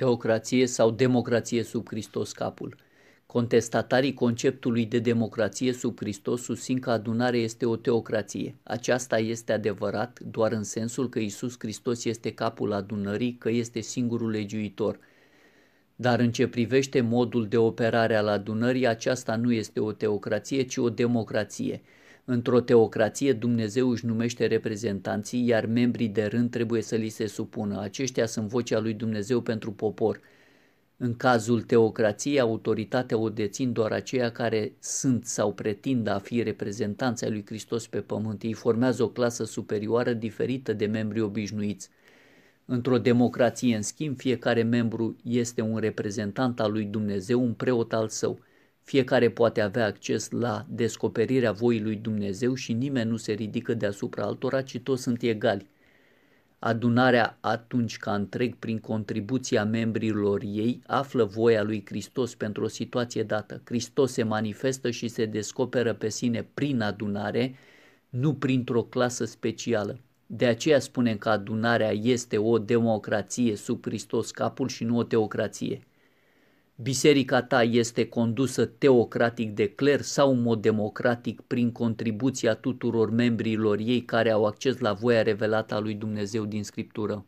teocrație sau democrație sub Hristos capul. Contestatarii conceptului de democrație sub Hristos susțin că adunarea este o teocrație. Aceasta este adevărat doar în sensul că Isus Hristos este capul adunării, că este singurul legiuitor. Dar în ce privește modul de operare al adunării, aceasta nu este o teocrație, ci o democrație. Într-o teocrație Dumnezeu își numește reprezentanții, iar membrii de rând trebuie să li se supună. Aceștia sunt vocea lui Dumnezeu pentru popor. În cazul teocrației, autoritatea o dețin doar aceia care sunt sau pretind a fi reprezentanța lui Hristos pe pământ. Ei formează o clasă superioară diferită de membrii obișnuiți. Într-o democrație, în schimb, fiecare membru este un reprezentant al lui Dumnezeu, un preot al său – fiecare poate avea acces la descoperirea voii lui Dumnezeu și nimeni nu se ridică deasupra altora, ci toți sunt egali. Adunarea atunci ca întreg prin contribuția membrilor ei află voia lui Hristos pentru o situație dată. Hristos se manifestă și se descoperă pe sine prin adunare, nu printr-o clasă specială. De aceea spunem că adunarea este o democrație sub Hristos capul și nu o teocrație biserica ta este condusă teocratic de cler sau în mod democratic prin contribuția tuturor membrilor ei care au acces la voia revelată a lui Dumnezeu din Scriptură?